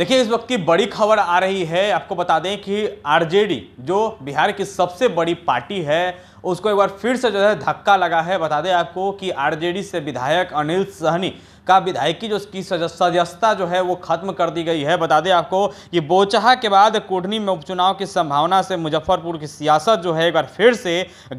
देखिए इस वक्त की बड़ी खबर आ रही है आपको बता दें कि आरजेडी जो बिहार की सबसे बड़ी पार्टी है उसको एक बार फिर से जो है धक्का लगा है बता दें आपको कि आरजेडी से विधायक अनिल सहनी का विधायकी जो की सदस्यता जो है वो खत्म कर दी गई है बता दें आपको कि बोचहा के बाद कोटनी में उपचुनाव की संभावना से मुजफ्फरपुर की सियासत जो है एक बार फिर से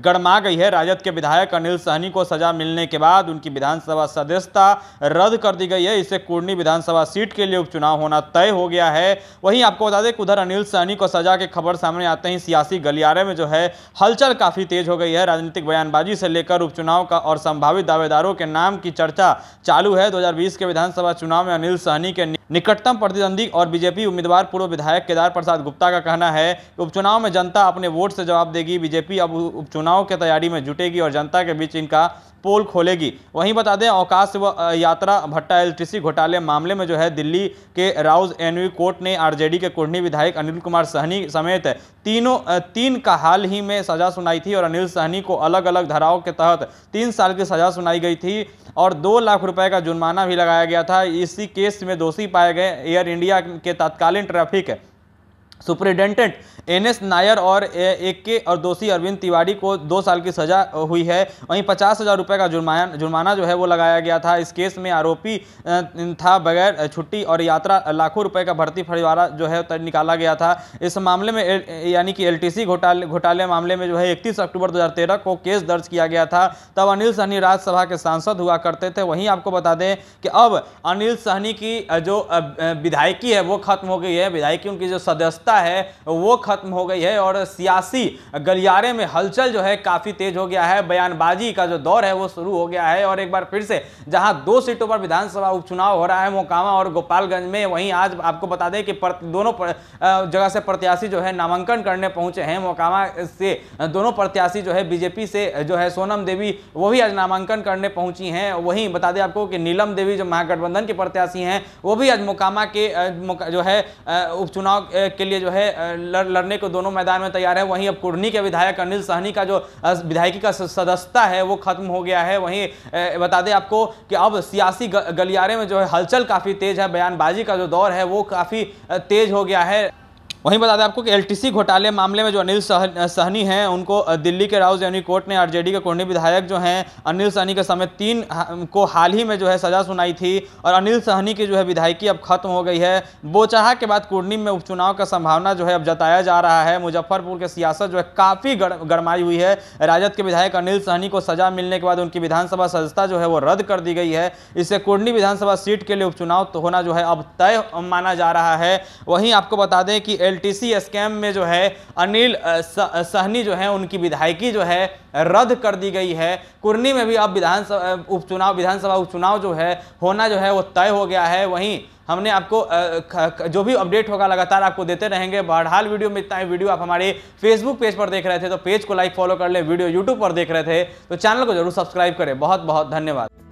गड़मा गई है राजद के विधायक अनिल सहनी को सजा मिलने के बाद उनकी विधानसभा सदस्यता रद्द कर दी गई है इससे कोटनी विधानसभा सीट के लिए उपचुनाव होना तय हो गया है वहीं आपको बता दें कि उधर अनिल सहनी को सजा के खबर सामने आते ही सियासी गलियारे में जो है हलचल काफ़ी तेज हो गई है राजनीतिक बयानबाजी से लेकर उपचुनाव का और संभावित दावेदारों के नाम की चर्चा चालू है 2020 के विधानसभा चुनाव में अनिल सहनी के निकटतम प्रतिद्वंदी और बीजेपी उम्मीदवार पूर्व विधायक केदार प्रसाद गुप्ता का कहना है कि उपचुनाव में जनता अपने वोट से जवाब देगी बीजेपी अब उपचुनाव की तैयारी में जुटेगी और जनता के बीच इनका पोल खोलेगी वहीं बता दें अवकाश व यात्रा भट्टा एलटीसी घोटाले मामले में जो है दिल्ली के राउज एनवी कोर्ट ने आरजेडी के कुढ़नी विधायक अनिल कुमार सहनी समेत तीनों तीन का हाल ही में सजा सुनाई थी और अनिल सहनी को अलग अलग धाराओं के तहत तीन साल की सजा सुनाई गई थी और दो लाख रुपए का जुर्माना भी लगाया गया था इसी केस में दोषी पाए पाए गए एयर इंडिया के तत्कालीन traffic superintendent N S Nair और एक के और दोषी अरविंद तिवारी को दो साल की सजा हुई है वहीं पचास हज़ार रुपये का जुर्माना जुर्माना जो है वो लगाया गया था इस केस में आरोपी था बगैर छुट्टी और यात्रा लाखों रुपए का भर्ती फरीवारा जो है निकाला गया था इस मामले में यानी कि एलटीसी घोटाले घोटाले मामले में जो है इकतीस अक्टूबर दो को केस दर्ज किया गया था तब अनिल सहनी राज्यसभा के सांसद हुआ करते थे वहीं आपको बता दें कि अब अनिल सहनी की जो विधायकी है वो खत्म हो गई है विधायकी उनकी जो सदस्यता व्यवस्था है वो खत्म हो गई है और सियासी गलियारे में हलचल जो है काफ़ी तेज हो गया है बयानबाजी का जो दौर है वो शुरू हो गया है और एक बार फिर से जहां दो सीटों पर विधानसभा उपचुनाव हो रहा है मोकामा और गोपालगंज में वहीं आज आपको बता दें कि दोनों जगह से प्रत्याशी जो है नामांकन करने पहुंचे हैं मोकामा से दोनों प्रत्याशी जो है बीजेपी से जो है सोनम देवी वो भी आज नामांकन करने पहुंची हैं वहीं बता दें आपको कि नीलम देवी जो महागठबंधन के प्रत्याशी हैं वो भी आज मोकामा के जो है उपचुनाव के लिए जो है लड़ने को दोनों मैदान में तैयार है वहीं अब कुर्नी के विधायक अनिल सहनी का जो विधायकी का सदस्यता है वो खत्म हो गया है वहीं बता दें आपको कि अब सियासी गलियारे में जो है हलचल काफ़ी तेज है बयानबाजी का जो दौर है वो काफ़ी तेज हो गया है वहीं बता दें आपको कि एलटीसी घोटाले मामले में जो अनिल सह, सहनी हैं उनको दिल्ली के राउ जैनी कोर्ट ने आरजेडी के कोंडी विधायक जो हैं अनिल सहनी के समेत तीन को हाल ही में जो है सजा सुनाई थी और अनिल सहनी की जो है विधायकी अब खत्म हो गई है बोचाहा के बाद कुर्नी में उपचुनाव का संभावना जो है अब जताया जा रहा है मुजफ्फरपुर की सियासत जो है काफ़ी गरमाई हुई है राजद के विधायक अनिल सहनी को सजा मिलने के बाद उनकी विधानसभा सदस्यता जो है वो रद्द कर दी गई है इससे कुर्नी विधानसभा सीट के लिए उपचुनाव तो होना जो है अब तय माना जा रहा है वहीं आपको बता दें कि एलटीसी स्कैम में जो है अनिल सहनी जो है उनकी विधायकी जो है रद्द कर दी गई है कुर्नी में भी अब विधानसभा उपचुनाव विधानसभा उपचुनाव जो है होना जो है वो तय हो गया है वहीं हमने आपको जो भी अपडेट होगा लगातार आपको देते रहेंगे बहरहाल वीडियो में इतना वीडियो आप हमारे फेसबुक पेज पर देख रहे थे तो पेज को लाइक फॉलो कर ले वीडियो यूट्यूब पर देख रहे थे तो चैनल को जरूर सब्सक्राइब करें बहुत बहुत धन्यवाद